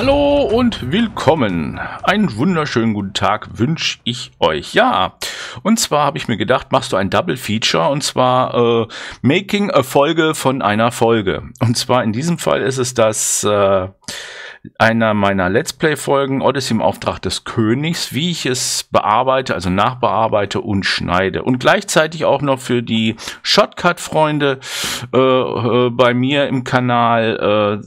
Hallo und willkommen. Einen wunderschönen guten Tag wünsche ich euch. Ja, und zwar habe ich mir gedacht, machst du ein Double Feature und zwar äh, Making a Folge von einer Folge. Und zwar in diesem Fall ist es das äh, einer meiner Let's Play Folgen Odyssey im Auftrag des Königs, wie ich es bearbeite, also nachbearbeite und schneide. Und gleichzeitig auch noch für die Shotcut Freunde äh, äh, bei mir im Kanal äh,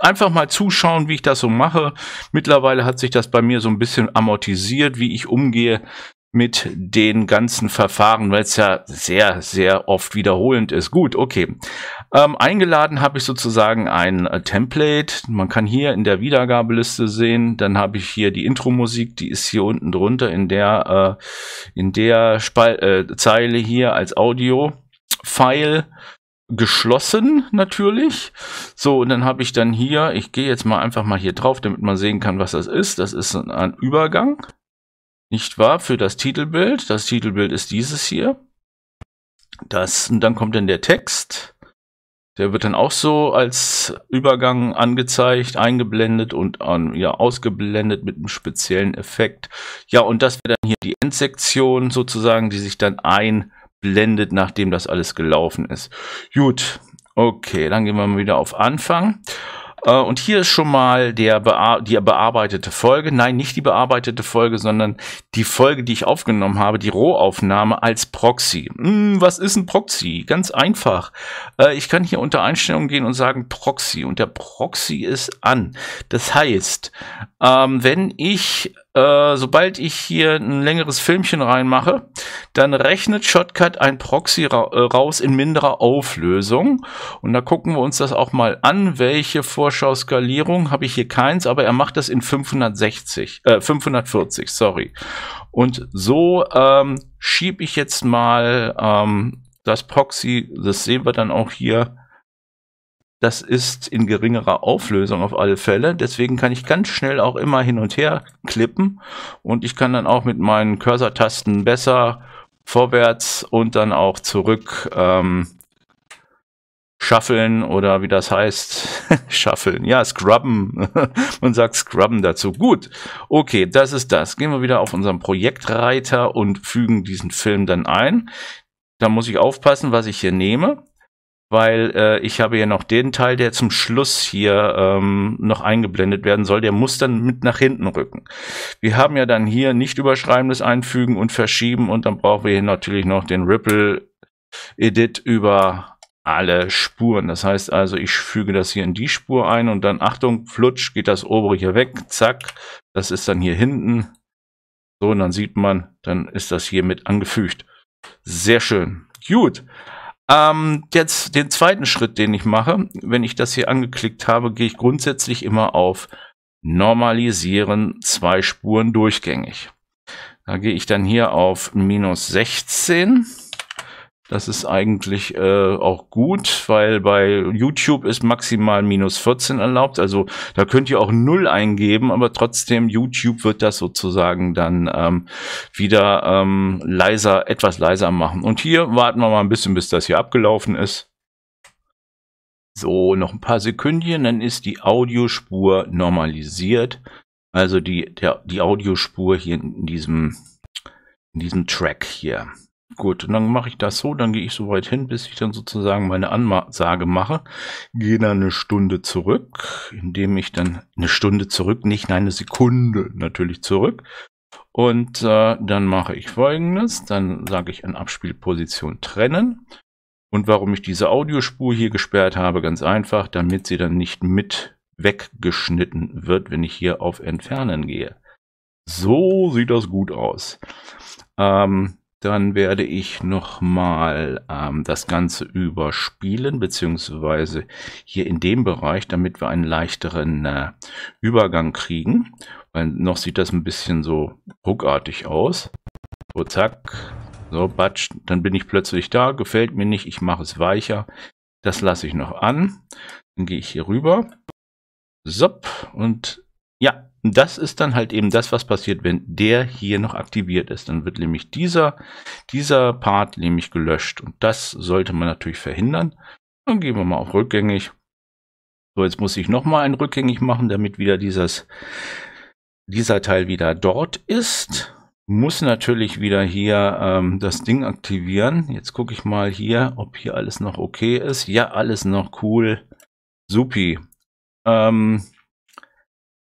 einfach mal zuschauen, wie ich das so mache. Mittlerweile hat sich das bei mir so ein bisschen amortisiert, wie ich umgehe mit den ganzen Verfahren, weil es ja sehr, sehr oft wiederholend ist. Gut, okay. Ähm, eingeladen habe ich sozusagen ein äh, Template. Man kann hier in der Wiedergabeliste sehen. Dann habe ich hier die Intro-Musik, die ist hier unten drunter in der, äh, in der Spal äh, Zeile hier als Audio-File geschlossen natürlich. So, und dann habe ich dann hier, ich gehe jetzt mal einfach mal hier drauf, damit man sehen kann, was das ist. Das ist ein Übergang, nicht wahr, für das Titelbild. Das Titelbild ist dieses hier. Das, und dann kommt dann der Text. Der wird dann auch so als Übergang angezeigt, eingeblendet und an, ähm, ja, ausgeblendet mit einem speziellen Effekt. Ja, und das wäre dann hier die Endsektion sozusagen, die sich dann ein blendet, nachdem das alles gelaufen ist. Gut, okay, dann gehen wir mal wieder auf Anfang. Äh, und hier ist schon mal der Bear die bearbeitete Folge. Nein, nicht die bearbeitete Folge, sondern die Folge, die ich aufgenommen habe, die Rohaufnahme als Proxy. Hm, was ist ein Proxy? Ganz einfach. Äh, ich kann hier unter Einstellungen gehen und sagen Proxy. Und der Proxy ist an. Das heißt, ähm, wenn ich äh, sobald ich hier ein längeres Filmchen reinmache, dann rechnet Shotcut ein Proxy ra äh, raus in minderer Auflösung. Und da gucken wir uns das auch mal an. Welche Vorschauskalierung habe ich hier keins, aber er macht das in 560, äh, 540, sorry. Und so ähm, schiebe ich jetzt mal ähm, das Proxy, das sehen wir dann auch hier, das ist in geringerer Auflösung auf alle Fälle. Deswegen kann ich ganz schnell auch immer hin und her klippen und ich kann dann auch mit meinen Cursor-Tasten besser vorwärts und dann auch zurück ähm, Shuffeln oder wie das heißt, Shuffeln, ja, Scrubben, man sagt Scrubben dazu. Gut, okay, das ist das. Gehen wir wieder auf unseren Projektreiter und fügen diesen Film dann ein. Da muss ich aufpassen, was ich hier nehme weil äh, ich habe ja noch den Teil, der zum Schluss hier ähm, noch eingeblendet werden soll, der muss dann mit nach hinten rücken. Wir haben ja dann hier nicht überschreibendes Einfügen und Verschieben und dann brauchen wir hier natürlich noch den Ripple Edit über alle Spuren. Das heißt also, ich füge das hier in die Spur ein und dann, Achtung, flutsch, geht das obere hier weg, zack, das ist dann hier hinten. So, und dann sieht man, dann ist das hier mit angefügt. Sehr schön. Gut. Ähm, jetzt den zweiten Schritt, den ich mache, wenn ich das hier angeklickt habe, gehe ich grundsätzlich immer auf Normalisieren zwei Spuren durchgängig. Da gehe ich dann hier auf minus 16 das ist eigentlich äh, auch gut, weil bei YouTube ist maximal minus 14 erlaubt. Also da könnt ihr auch 0 eingeben, aber trotzdem YouTube wird das sozusagen dann ähm, wieder ähm, leiser, etwas leiser machen. Und hier warten wir mal ein bisschen, bis das hier abgelaufen ist. So, noch ein paar Sekündchen, dann ist die Audiospur normalisiert. Also die, der, die Audiospur hier in diesem, in diesem Track hier. Gut, und dann mache ich das so, dann gehe ich so weit hin, bis ich dann sozusagen meine Ansage mache. Gehe dann eine Stunde zurück, indem ich dann eine Stunde zurück, nicht eine Sekunde natürlich zurück. Und äh, dann mache ich folgendes, dann sage ich an Abspielposition trennen. Und warum ich diese Audiospur hier gesperrt habe, ganz einfach, damit sie dann nicht mit weggeschnitten wird, wenn ich hier auf Entfernen gehe. So sieht das gut aus. Ähm, dann werde ich nochmal ähm, das Ganze überspielen, beziehungsweise hier in dem Bereich, damit wir einen leichteren äh, Übergang kriegen. Weil noch sieht das ein bisschen so ruckartig aus. So, zack. So, batsch. Dann bin ich plötzlich da. Gefällt mir nicht. Ich mache es weicher. Das lasse ich noch an. Dann gehe ich hier rüber. Sopp. Und ja, das ist dann halt eben das, was passiert, wenn der hier noch aktiviert ist. Dann wird nämlich dieser, dieser Part nämlich gelöscht. Und das sollte man natürlich verhindern. Dann gehen wir mal auf rückgängig. So, jetzt muss ich nochmal einen rückgängig machen, damit wieder dieses, dieser Teil wieder dort ist. Muss natürlich wieder hier ähm, das Ding aktivieren. Jetzt gucke ich mal hier, ob hier alles noch okay ist. Ja, alles noch cool. Supi. Ähm,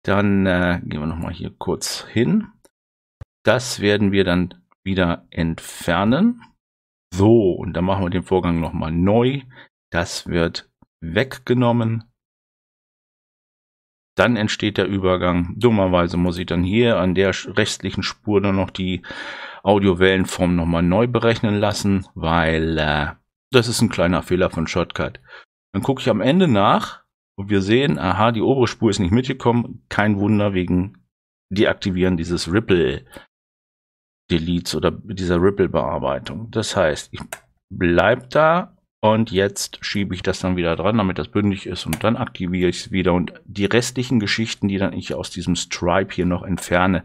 dann äh, gehen wir nochmal hier kurz hin. Das werden wir dann wieder entfernen. So, und dann machen wir den Vorgang nochmal neu. Das wird weggenommen. Dann entsteht der Übergang. Dummerweise muss ich dann hier an der rechtlichen Spur dann noch die Audiowellenform nochmal neu berechnen lassen, weil äh, das ist ein kleiner Fehler von Shortcut. Dann gucke ich am Ende nach, und wir sehen, aha, die obere Spur ist nicht mitgekommen. Kein Wunder wegen Deaktivieren dieses Ripple Deletes oder dieser Ripple Bearbeitung. Das heißt, ich bleibe da und jetzt schiebe ich das dann wieder dran, damit das bündig ist und dann aktiviere ich es wieder. Und die restlichen Geschichten, die dann ich aus diesem Stripe hier noch entferne,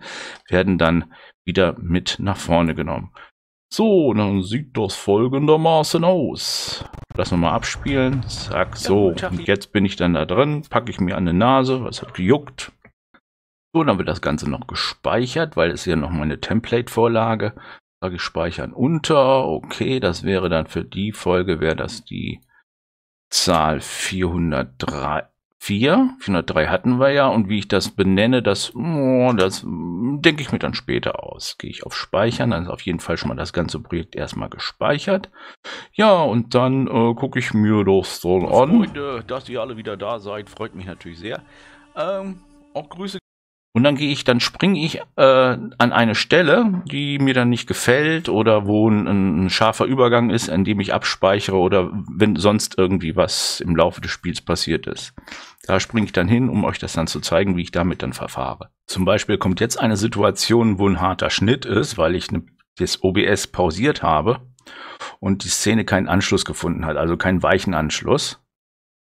werden dann wieder mit nach vorne genommen. So, dann sieht das folgendermaßen aus. Das nochmal abspielen. Zack, so. Und jetzt bin ich dann da drin, packe ich mir an die Nase, was hat gejuckt. So, dann wird das Ganze noch gespeichert, weil es ja noch meine Template-Vorlage. Sage ich speichern unter. Okay, das wäre dann für die Folge, wäre das die Zahl 403, 4. 403 hatten wir ja. Und wie ich das benenne, das, oh, das denke ich mir dann später aus. Gehe ich auf Speichern, dann ist auf jeden Fall schon mal das ganze Projekt erstmal gespeichert. Ja, und dann äh, gucke ich mir das so an. Freunde, dass ihr alle wieder da seid, freut mich natürlich sehr. Ähm, auch Grüße und dann gehe ich, dann springe ich äh, an eine Stelle, die mir dann nicht gefällt oder wo ein, ein scharfer Übergang ist, an dem ich abspeichere oder wenn sonst irgendwie was im Laufe des Spiels passiert ist. Da springe ich dann hin, um euch das dann zu zeigen, wie ich damit dann verfahre. Zum Beispiel kommt jetzt eine Situation, wo ein harter Schnitt ist, weil ich ne, das OBS pausiert habe und die Szene keinen Anschluss gefunden hat, also keinen weichen Anschluss.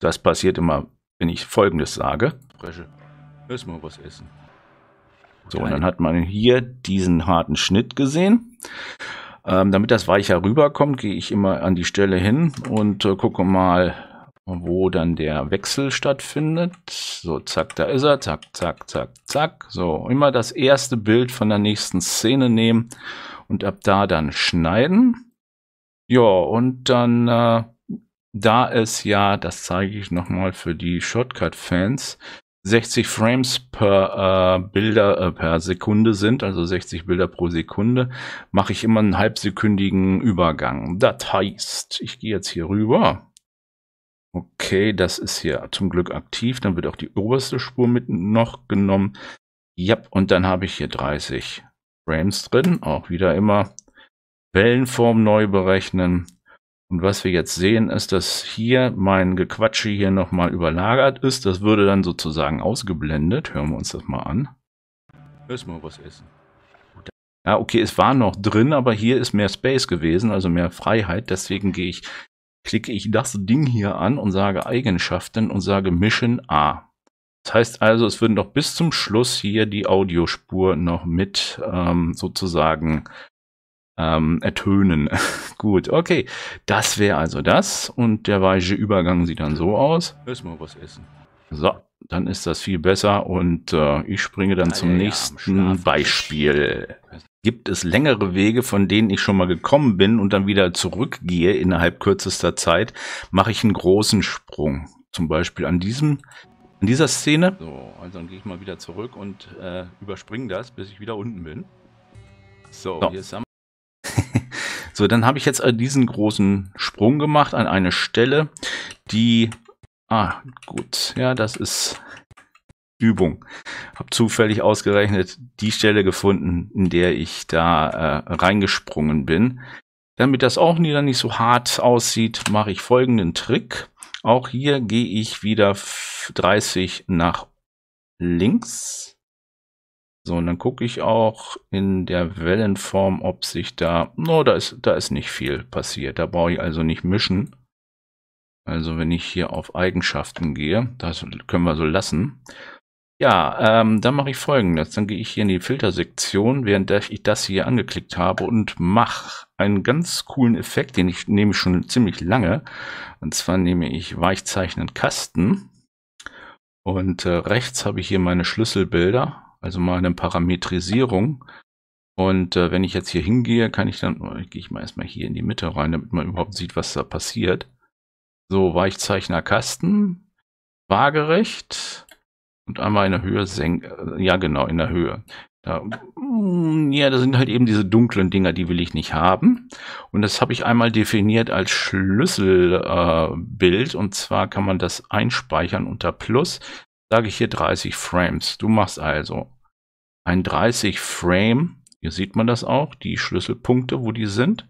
Das passiert immer, wenn ich Folgendes sage. Frische, lass mal was essen. So, und dann hat man hier diesen harten Schnitt gesehen. Ähm, damit das weicher rüberkommt, gehe ich immer an die Stelle hin und äh, gucke mal, wo dann der Wechsel stattfindet. So, zack, da ist er, zack, zack, zack, zack. So, immer das erste Bild von der nächsten Szene nehmen und ab da dann schneiden. Ja, und dann, äh, da ist ja, das zeige ich nochmal für die Shortcut-Fans, 60 Frames per äh, Bilder äh, per Sekunde sind, also 60 Bilder pro Sekunde, mache ich immer einen halbsekündigen Übergang. Das heißt, ich gehe jetzt hier rüber. Okay, das ist hier zum Glück aktiv. Dann wird auch die oberste Spur mit noch genommen. Ja, und dann habe ich hier 30 Frames drin. Auch wieder immer Wellenform neu berechnen. Und was wir jetzt sehen, ist, dass hier mein Gequatsche hier nochmal überlagert ist. Das würde dann sozusagen ausgeblendet. Hören wir uns das mal an. Müssen wir was essen. Ja, okay, es war noch drin, aber hier ist mehr Space gewesen, also mehr Freiheit. Deswegen gehe ich, klicke ich das Ding hier an und sage Eigenschaften und sage Mission A. Das heißt also, es würden doch bis zum Schluss hier die Audiospur noch mit ähm, sozusagen ähm, ertönen. Gut, okay. Das wäre also das. Und der weiche Übergang sieht dann so aus. Lass mal was essen. So, dann ist das viel besser und äh, ich springe dann Alter, ah, zum nächsten Beispiel. Gibt es längere Wege, von denen ich schon mal gekommen bin und dann wieder zurückgehe innerhalb kürzester Zeit, mache ich einen großen Sprung. Zum Beispiel an diesem, an dieser Szene. So, also dann gehe ich mal wieder zurück und äh, überspringe das, bis ich wieder unten bin. So, so. hier ist so, dann habe ich jetzt äh, diesen großen Sprung gemacht an eine Stelle, die... Ah, gut. Ja, das ist Übung. Habe zufällig ausgerechnet die Stelle gefunden, in der ich da äh, reingesprungen bin. Damit das auch wieder nicht so hart aussieht, mache ich folgenden Trick. Auch hier gehe ich wieder 30 nach links. So, und dann gucke ich auch in der Wellenform, ob sich da, no, da ist, da ist nicht viel passiert. Da brauche ich also nicht mischen. Also wenn ich hier auf Eigenschaften gehe, das können wir so lassen. Ja, ähm, dann mache ich folgendes. Dann gehe ich hier in die Filtersektion, während ich das hier angeklickt habe und mache einen ganz coolen Effekt, den ich nehme schon ziemlich lange. Und zwar nehme ich Weichzeichnen Kasten. Und äh, rechts habe ich hier meine Schlüsselbilder also mal eine Parametrisierung. Und äh, wenn ich jetzt hier hingehe, kann ich dann, oh, gehe ich mal erstmal hier in die Mitte rein, damit man überhaupt sieht, was da passiert. So, Weichzeichner Kasten, waagerecht und einmal in der Höhe senken. Äh, ja, genau, in der Höhe. Da, mm, ja, da sind halt eben diese dunklen Dinger, die will ich nicht haben. Und das habe ich einmal definiert als Schlüsselbild. Äh, und zwar kann man das einspeichern unter Plus. Sage ich hier 30 Frames. Du machst also ein 30 Frame. Hier sieht man das auch, die Schlüsselpunkte, wo die sind.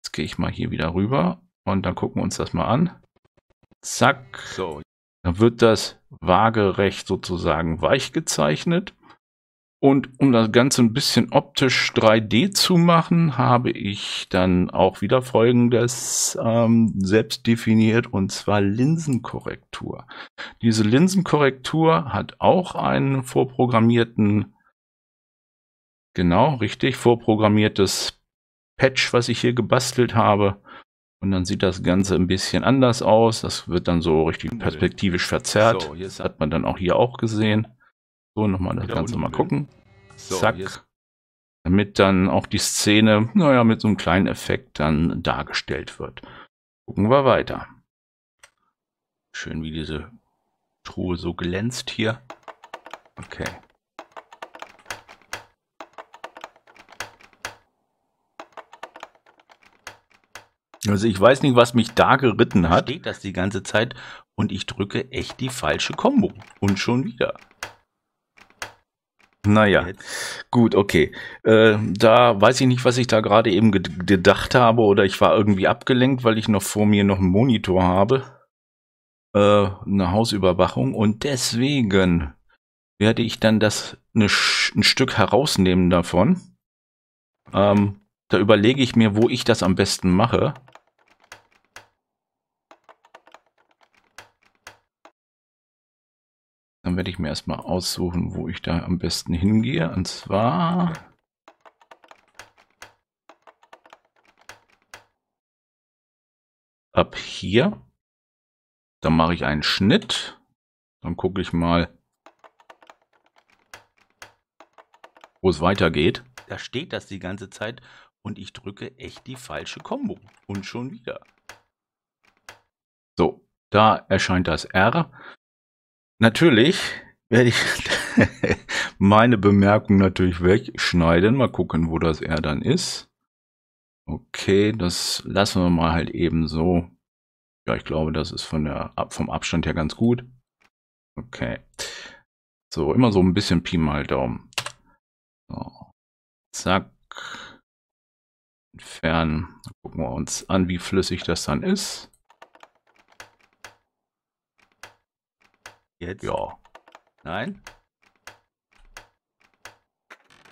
Jetzt gehe ich mal hier wieder rüber und dann gucken wir uns das mal an. Zack. So. Dann wird das waagerecht sozusagen weich gezeichnet. Und um das Ganze ein bisschen optisch 3D zu machen, habe ich dann auch wieder folgendes ähm, selbst definiert, und zwar Linsenkorrektur. Diese Linsenkorrektur hat auch einen vorprogrammierten Genau, richtig. Vorprogrammiertes Patch, was ich hier gebastelt habe. Und dann sieht das Ganze ein bisschen anders aus. Das wird dann so richtig perspektivisch verzerrt. So, das hat man dann auch hier auch gesehen. So, nochmal das Ganze mal gucken. Zack. Damit dann auch die Szene, naja, mit so einem kleinen Effekt dann dargestellt wird. Gucken wir weiter. Schön, wie diese Truhe so glänzt hier. Okay. Also ich weiß nicht, was mich da geritten hat. Steht das die ganze Zeit und ich drücke echt die falsche Combo. Und schon wieder. Naja, gut, okay. Äh, da weiß ich nicht, was ich da gerade eben gedacht habe oder ich war irgendwie abgelenkt, weil ich noch vor mir noch einen Monitor habe. Äh, eine Hausüberwachung und deswegen werde ich dann das ne, ein Stück herausnehmen davon. Ähm, da überlege ich mir, wo ich das am besten mache. Dann werde ich mir erstmal aussuchen, wo ich da am besten hingehe. Und zwar... Ab hier. Dann mache ich einen Schnitt. Dann gucke ich mal, wo es weitergeht. Da steht das die ganze Zeit und ich drücke echt die falsche Combo. Und schon wieder. So, da erscheint das R. Natürlich werde ich meine Bemerkung natürlich wegschneiden. Mal gucken, wo das R dann ist. Okay, das lassen wir mal halt eben so. Ja, ich glaube, das ist von der, vom Abstand her ganz gut. Okay. So, immer so ein bisschen Pi mal Daumen. So. Zack. Entfernen. Gucken wir uns an, wie flüssig das dann ist. Jetzt? Ja. Nein?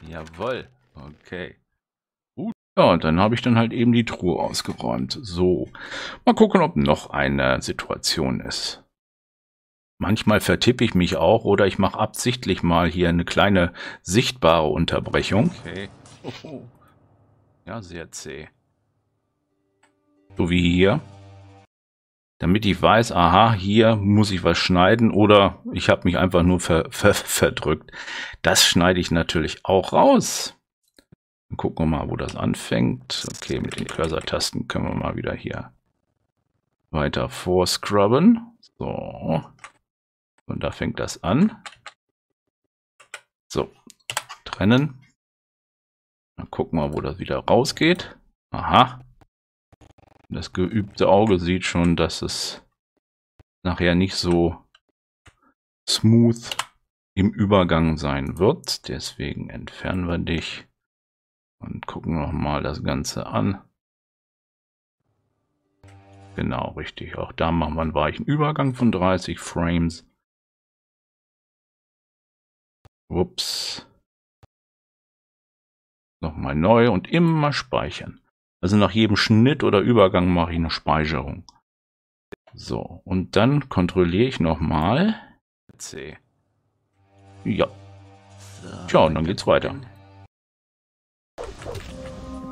Jawoll. Okay. Gut. Ja, und dann habe ich dann halt eben die Truhe ausgeräumt. So. Mal gucken, ob noch eine Situation ist. Manchmal vertippe ich mich auch oder ich mache absichtlich mal hier eine kleine sichtbare Unterbrechung. Okay. Oho. Ja, sehr zäh. So wie hier damit ich weiß, aha, hier muss ich was schneiden oder ich habe mich einfach nur ver ver verdrückt. Das schneide ich natürlich auch raus. Dann gucken wir mal, wo das anfängt. Okay, mit den Cursor-Tasten können wir mal wieder hier weiter vorscrubben. So. Und da fängt das an. So. Trennen. Dann gucken wir, wo das wieder rausgeht. Aha. Das geübte Auge sieht schon, dass es nachher nicht so smooth im Übergang sein wird. Deswegen entfernen wir dich und gucken nochmal das Ganze an. Genau, richtig. Auch da machen wir einen weichen Übergang von 30 Frames. Ups. Nochmal neu und immer speichern. Also nach jedem Schnitt oder Übergang mache ich eine Speicherung. So, und dann kontrolliere ich nochmal. C. Ja. So, Tja, und dann geht's weiter.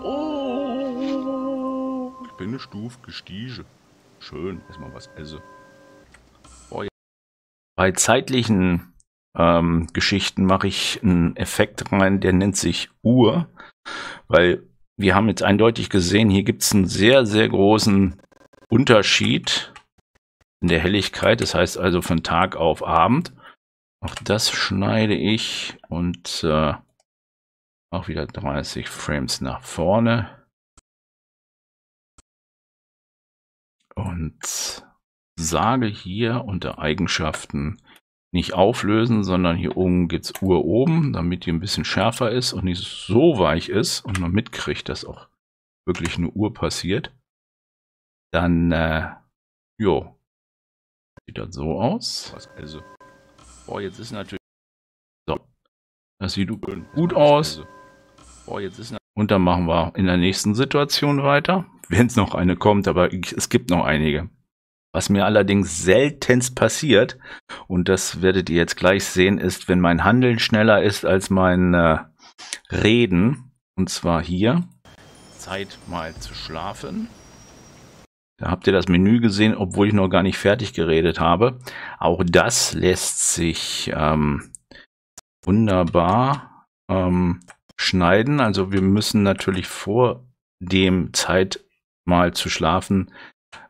Oh, ich bin eine Stufe gestiegen. Schön, erstmal was esse. Oh, ja. Bei zeitlichen ähm, Geschichten mache ich einen Effekt rein, der nennt sich Uhr, weil wir haben jetzt eindeutig gesehen, hier gibt es einen sehr, sehr großen Unterschied in der Helligkeit. Das heißt also von Tag auf Abend. Auch das schneide ich und äh, auch wieder 30 Frames nach vorne. Und sage hier unter Eigenschaften nicht auflösen, sondern hier oben geht's Uhr oben, damit die ein bisschen schärfer ist und nicht so weich ist und man mitkriegt, dass auch wirklich eine Uhr passiert. Dann, äh, jo. Sieht das so aus. Also, boah, jetzt ist natürlich. So. Das sieht gut also, aus. Also, boah, jetzt ist und dann machen wir in der nächsten Situation weiter, wenn es noch eine kommt, aber es gibt noch einige. Was mir allerdings seltenst passiert, und das werdet ihr jetzt gleich sehen, ist, wenn mein Handeln schneller ist als mein äh, Reden, und zwar hier, Zeit mal zu schlafen. Da habt ihr das Menü gesehen, obwohl ich noch gar nicht fertig geredet habe. Auch das lässt sich ähm, wunderbar ähm, schneiden. Also wir müssen natürlich vor dem Zeit mal zu schlafen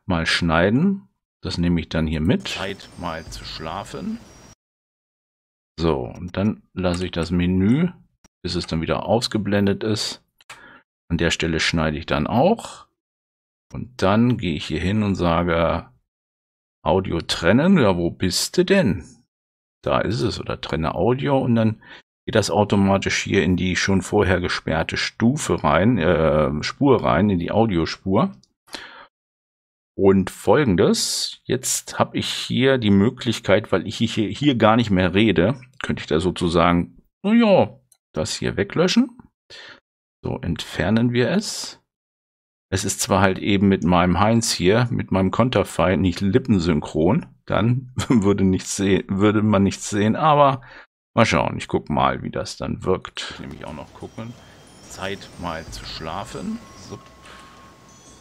mal schneiden. Das nehme ich dann hier mit. Zeit mal zu schlafen. So, und dann lasse ich das Menü, bis es dann wieder ausgeblendet ist. An der Stelle schneide ich dann auch. Und dann gehe ich hier hin und sage Audio trennen. Ja, wo bist du denn? Da ist es. Oder trenne Audio und dann geht das automatisch hier in die schon vorher gesperrte Stufe rein, äh, Spur rein, in die Audiospur. Und folgendes, jetzt habe ich hier die Möglichkeit, weil ich hier, hier gar nicht mehr rede, könnte ich da sozusagen, naja, das hier weglöschen. So, entfernen wir es. Es ist zwar halt eben mit meinem Heinz hier, mit meinem Konterfei nicht lippensynchron, dann würde, nichts sehen, würde man nichts sehen, aber mal schauen, ich gucke mal, wie das dann wirkt. Nämlich auch noch gucken. Zeit mal zu schlafen. So.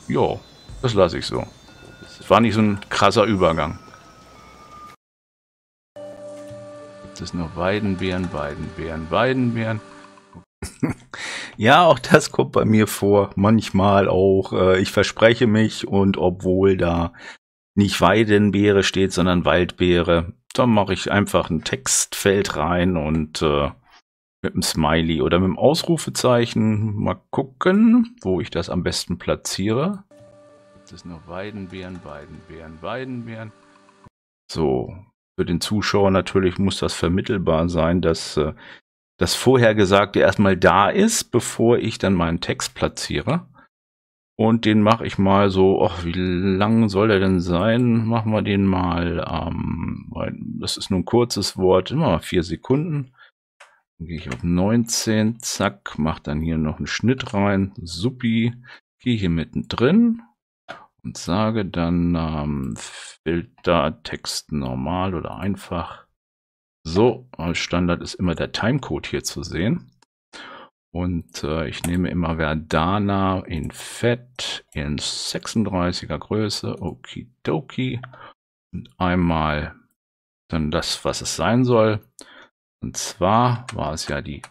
Jo, das lasse ich so war nicht so ein krasser Übergang. Gibt es noch Weidenbeeren, Weidenbeeren, Weidenbeeren? Ja, auch das kommt bei mir vor. Manchmal auch. Äh, ich verspreche mich und obwohl da nicht Weidenbeere steht, sondern Waldbeere, da mache ich einfach ein Textfeld rein und äh, mit einem Smiley oder mit einem Ausrufezeichen mal gucken, wo ich das am besten platziere gibt es noch Weidenbeeren, Weidenbeeren, Weidenbeeren. So, für den Zuschauer natürlich muss das vermittelbar sein, dass äh, das Vorhergesagte erstmal da ist, bevor ich dann meinen Text platziere. Und den mache ich mal so, ach, wie lang soll der denn sein? Machen wir den mal, ähm, das ist nur ein kurzes Wort, immer mal vier Sekunden. Dann gehe ich auf 19, zack, mache dann hier noch einen Schnitt rein, suppi, gehe hier mittendrin, und sage dann ähm, Filter Text normal oder einfach. So, äh, Standard ist immer der Timecode hier zu sehen. Und äh, ich nehme immer Verdana in Fett in 36er Größe, okidoki. Und einmal dann das, was es sein soll. Und zwar war es ja die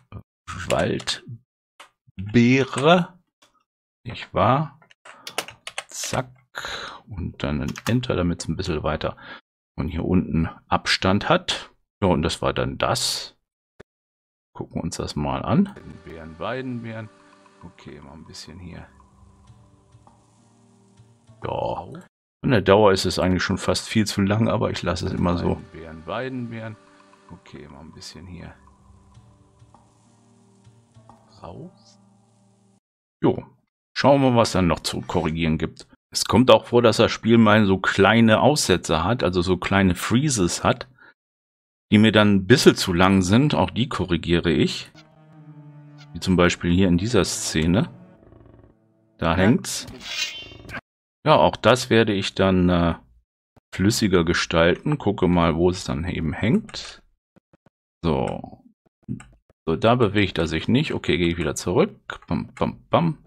Waldbeere. Ich war. Zack und dann ein Enter, damit es ein bisschen weiter und hier unten Abstand hat. Ja, und das war dann das. Gucken wir uns das mal an. Bären, Weidenbären. Okay, mal ein bisschen hier. Ja. Von der Dauer ist es eigentlich schon fast viel zu lang, aber ich lasse es immer so. Bären, Weidenbären. Okay, mal ein bisschen hier. Raus. Jo. Schauen wir mal, was dann noch zu korrigieren gibt. Es kommt auch vor, dass das Spiel mal so kleine Aussätze hat, also so kleine Freezes hat, die mir dann ein bisschen zu lang sind. Auch die korrigiere ich. Wie zum Beispiel hier in dieser Szene. Da hängt's. Ja, auch das werde ich dann äh, flüssiger gestalten. Gucke mal, wo es dann eben hängt. So. So, da bewegt er sich nicht. Okay, gehe ich wieder zurück. Bam, bam, bam.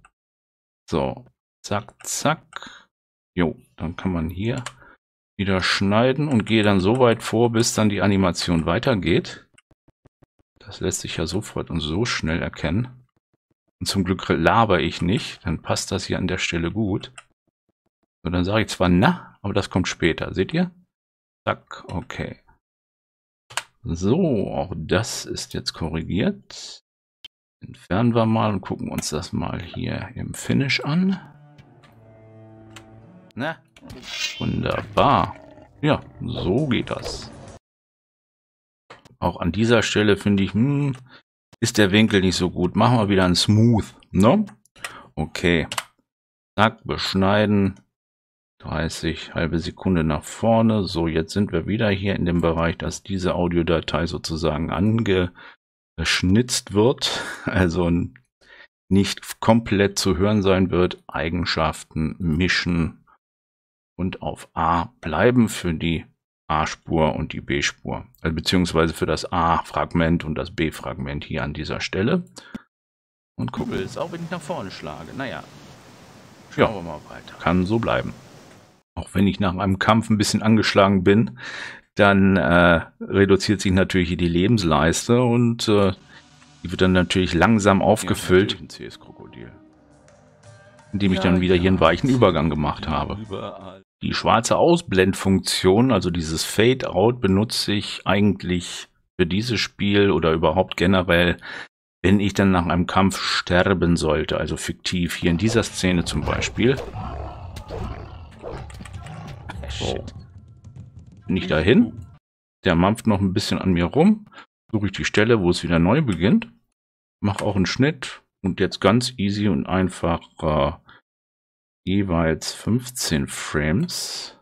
So. Zack, zack. Jo, dann kann man hier wieder schneiden und gehe dann so weit vor, bis dann die Animation weitergeht. Das lässt sich ja sofort und so schnell erkennen. Und zum Glück laber ich nicht, dann passt das hier an der Stelle gut. So, dann sage ich zwar na, aber das kommt später, seht ihr? Zack, okay. So, auch das ist jetzt korrigiert. Entfernen wir mal und gucken uns das mal hier im Finish an. Ne? Wunderbar. Ja, so geht das. Auch an dieser Stelle finde ich, hm, ist der Winkel nicht so gut. Machen wir wieder ein Smooth. Ne? Okay. Zack, beschneiden. 30, halbe Sekunde nach vorne. So, jetzt sind wir wieder hier in dem Bereich, dass diese Audiodatei sozusagen angeschnitzt wird. Also nicht komplett zu hören sein wird. Eigenschaften, Mischen, und auf A bleiben für die A-Spur und die B-Spur, also beziehungsweise für das A-Fragment und das B-Fragment hier an dieser Stelle. Und gucke jetzt hm. auch, wenn ich nach vorne schlage. Naja, schauen ja, wir mal weiter. Kann so bleiben. Auch wenn ich nach meinem Kampf ein bisschen angeschlagen bin, dann äh, reduziert sich natürlich hier die Lebensleiste und äh, die wird dann natürlich langsam aufgefüllt. Ja, natürlich indem ich dann wieder hier einen weichen Übergang gemacht habe. Überall. Die schwarze Ausblendfunktion, also dieses Fade-Out, benutze ich eigentlich für dieses Spiel oder überhaupt generell, wenn ich dann nach einem Kampf sterben sollte, also fiktiv, hier in dieser Szene zum Beispiel. So. Bin ich dahin? Der mampft noch ein bisschen an mir rum. Suche ich die Stelle, wo es wieder neu beginnt. Mache auch einen Schnitt und jetzt ganz easy und einfach äh, jeweils 15 Frames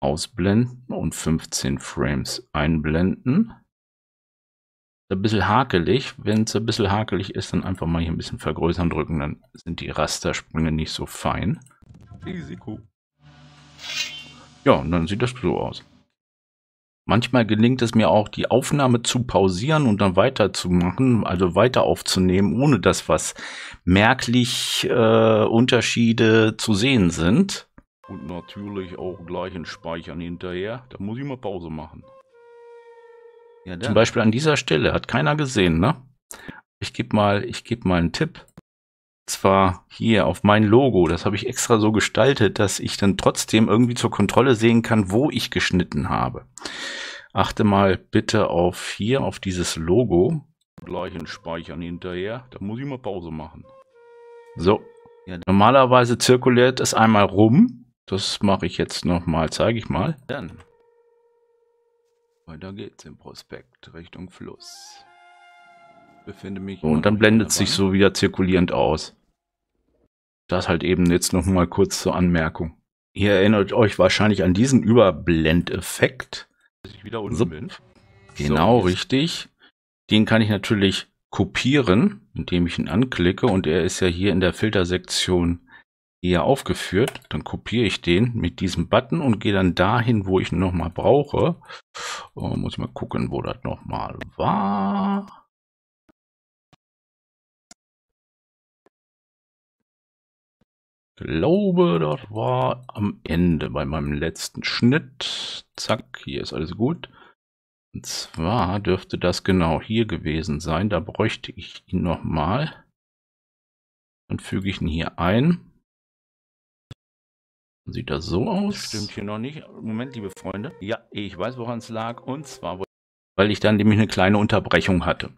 ausblenden und 15 Frames einblenden. Ein bisschen hakelig. Wenn es ein bisschen hakelig ist, dann einfach mal hier ein bisschen vergrößern drücken, dann sind die Rastersprünge nicht so fein. Risiko. Ja, und dann sieht das so aus. Manchmal gelingt es mir auch, die Aufnahme zu pausieren und dann weiterzumachen, also weiter aufzunehmen, ohne dass was merklich äh, Unterschiede zu sehen sind. Und natürlich auch gleich ein Speichern hinterher. Da muss ich mal Pause machen. Ja, Zum Beispiel an dieser Stelle hat keiner gesehen, ne? Ich gebe mal, ich gebe mal einen Tipp zwar hier auf mein Logo, das habe ich extra so gestaltet, dass ich dann trotzdem irgendwie zur Kontrolle sehen kann, wo ich geschnitten habe. Achte mal bitte auf hier, auf dieses Logo. Gleich Gleichen speichern hinterher. Da muss ich mal Pause machen. So. Ja, normalerweise zirkuliert es einmal rum. Das mache ich jetzt nochmal, zeige ich mal. Dann. Weiter geht's im Prospekt Richtung Fluss befinde mich. und dann blendet sich so wieder zirkulierend aus. Das halt eben jetzt noch mal kurz zur Anmerkung. Ihr erinnert euch wahrscheinlich an diesen Überblendeffekt. ich wieder unten so. bin. Genau, so. richtig. Den kann ich natürlich kopieren, indem ich ihn anklicke und er ist ja hier in der Filtersektion hier aufgeführt. Dann kopiere ich den mit diesem Button und gehe dann dahin, wo ich ihn nochmal brauche. Uh, muss mal gucken, wo das nochmal war. glaube, das war am Ende bei meinem letzten Schnitt. Zack, hier ist alles gut. Und zwar dürfte das genau hier gewesen sein. Da bräuchte ich ihn nochmal. Dann füge ich ihn hier ein. Dann Sieht das so aus? Das stimmt hier noch nicht. Moment, liebe Freunde. Ja, ich weiß, woran es lag. Und zwar, weil ich dann nämlich eine kleine Unterbrechung hatte.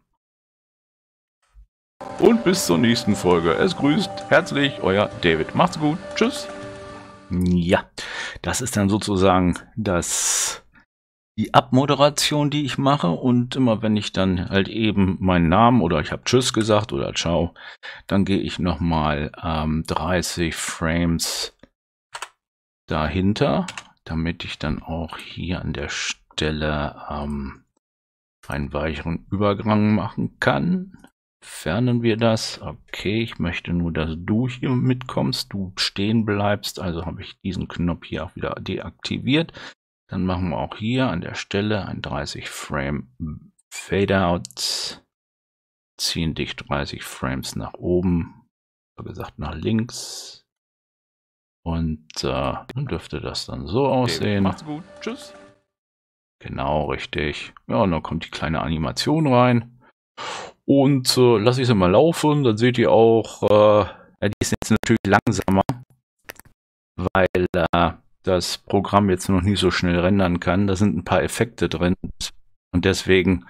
Und bis zur nächsten Folge. Es grüßt herzlich euer David. Macht's gut. Tschüss. Ja, das ist dann sozusagen das, die Abmoderation, die ich mache. Und immer wenn ich dann halt eben meinen Namen oder ich habe Tschüss gesagt oder Ciao, dann gehe ich nochmal ähm, 30 Frames dahinter, damit ich dann auch hier an der Stelle ähm, einen weicheren Übergang machen kann entfernen wir das. Okay, ich möchte nur, dass du hier mitkommst, du stehen bleibst. Also habe ich diesen Knopf hier auch wieder deaktiviert. Dann machen wir auch hier an der Stelle ein 30 Frame Fadeout. Ziehen dich 30 Frames nach oben, wie gesagt nach links. Und äh, dann dürfte das dann so okay, aussehen. Macht's gut. Tschüss. Genau, richtig. Ja, und dann kommt die kleine Animation rein. Und äh, lasse ich sie mal laufen, dann seht ihr auch, äh, die ist jetzt natürlich langsamer, weil äh, das Programm jetzt noch nicht so schnell rendern kann. Da sind ein paar Effekte drin. Und deswegen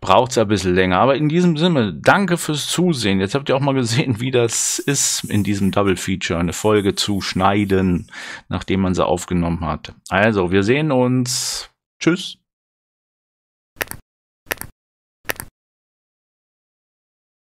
braucht es ein bisschen länger. Aber in diesem Sinne, danke fürs Zusehen. Jetzt habt ihr auch mal gesehen, wie das ist in diesem Double Feature, eine Folge zu schneiden, nachdem man sie aufgenommen hat. Also, wir sehen uns. Tschüss.